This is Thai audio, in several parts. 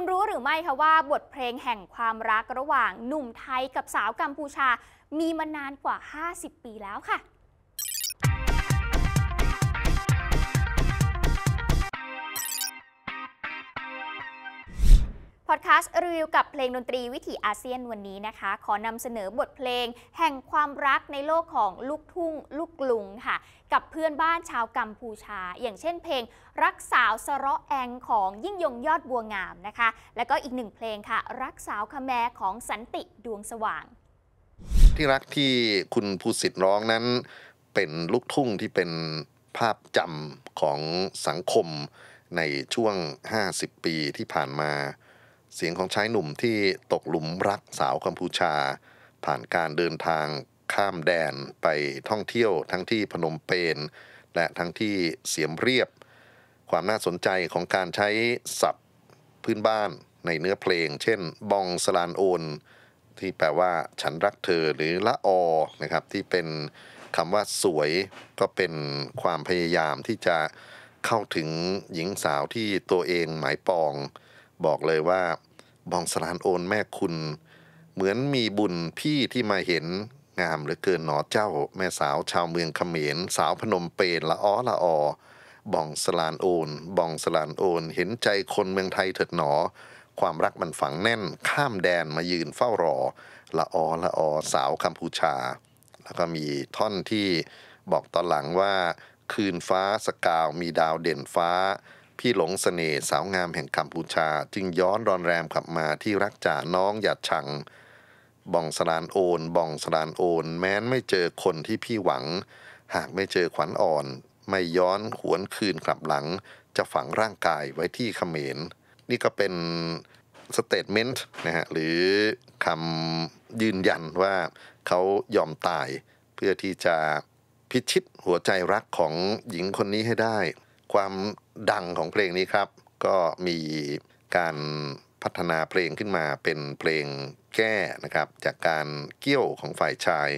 คุณรู้หรือไม่คะว่าบทเพลงแห่งความรักระหว่าง หนุ่มไทยกับสาวกัมพูชามีมานานกว่า 50 ปีแล้วค่ะพอดแคสต์รีวิวกับเพลงดนตรีวิถีอาเซียนวันนี้นะคะ ขอนำเสนอบทเพลงแห่งความรักในโลกของลูกทุ่งลูกลุงค่ะ กับเพื่อนบ้านชาวกัมพูชา อย่างเช่นเพลงรักสาวสะระแองของยิ่งยงยอดบัวงามนะคะ แล้วก็อีกหนึ่งเพลงค่ะ รักสาวคแมของสันติดวงสว่าง ที่รักที่คุณภูสิทธิ์ร้องนั้นเป็นลูกทุ่งที่เป็นภาพจำของสังคมในช่วง 50 ปีที่ผ่านมาเสียงของชายหนุ่มที่ตกหลุมรักสาวกัมพูชา ผ่านการเดินทางข้ามแดนไปท่องเที่ยว ทั้งที่พนมเปญและทั้งที่เสียมเรียบ ความน่าสนใจของการใช้ศัพท์พื้นบ้านในเนื้อเพลง เช่น บองสลานโอน ที่แปลว่า ฉันรักเธอหรือละออนะครับ ที่เป็นคำว่าสวย ก็เป็นความพยายามที่จะเข้าถึงหญิงสาวที่ตัวเองหมายปองบอกเลยว่าบองสลานโอนแม่คุณ เหมือนมีบุญพี่ที่มาเห็นงามเหลือเกินหนอเจ้าแม่สาวชาวเมืองเขมรสาวพนมเปญละอ้อละออบองสลานโอนบองสลานโอน เห็นใจคนเมืองไทยเถิดหนอ ความรักมันฝังแน่นข้ามแดนมายืนเฝ้ารอละอ้อละออสาวกัมพูชา แล้วก็มีท่อนที่บอกตอนหลังว่า คืนฟ้าสกาว มีดาวเด่นฟ้าพี่หลงสเสน่ห์สาวงามแห่งกัมพูชาจึงย้อนรอนแรมขับมาที่รักจ่าน้องหยาดชังบ่องสลานโอนบ่องสลานโอน แม้นไม่เจอคนที่พี่หวัง หากไม่เจอขวัญอ่อน ไม่ย้อนขวนคืนกลับหลัง จะฝังร่างกายไว้ที่เขมร นี่ก็เป็นสเตทเมนต์นะฮะหรือคำยืนยันว่าเขายอมตายเพื่อที่จะพิชิตหัวใจรักของหญิงคนนี้ให้ได้ ความดังของเพลงนี้ครับก็มีการพัฒนาเพลงขึ้นมาเป็นเพลงแก้นะครับ จากการเกี่ยวของฝ่ายชาย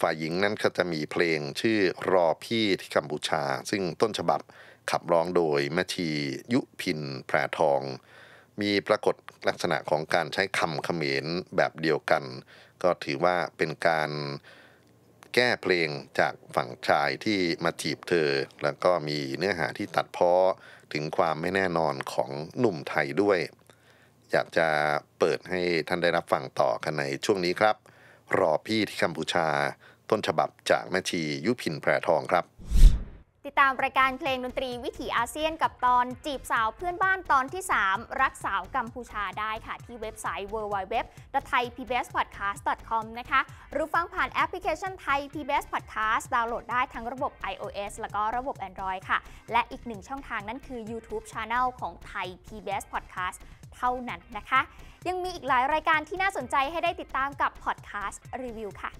ฝ่ายหญิงนั้นก็จะมีเพลงชื่อรอพี่ที่กัมพูชา ซึ่งต้นฉบับขับร้องโดยแม่ชียุพินแพรทอง มีปรากฏลักษณะของการใช้คำเขมรแบบเดียวกัน ก็ถือว่าเป็นการแก้เพลงจากฝั่งชายที่มาจีบเธอ แล้วก็มีเนื้อหาที่ตัดพ้อถึงความไม่แน่นอนของหนุ่มไทยด้วย อยากจะเปิดให้ท่านได้รับฟังต่อกันในช่วงนี้ครับ รอพี่ที่กัมพูชาต้นฉบับจากแม่ชียุพินแพรทองครับติดตามรายการเพลงดนตรีวิถีอาเซียนกับตอนจีบสาวเพื่อนบ้านตอนที่ 3 รักสาวกัมพูชาได้ค่ะที่เว็บไซต์ www.thaipbspodcast.com นะคะหรือฟังผ่านแอปพลิเคชันไทย PBS Podcast ดาวน์โหลดได้ทั้งระบบ iOS แล้วก็ระบบ Android ค่ะ และอีกหนึ่งช่องทางนั่นคือ YouTube Channel ของไทย PBS Podcast เท่านั้นนะคะ ยังมีอีกหลายรายการที่น่าสนใจให้ได้ติดตามกับพอดแคสต์รีวิวค่ะ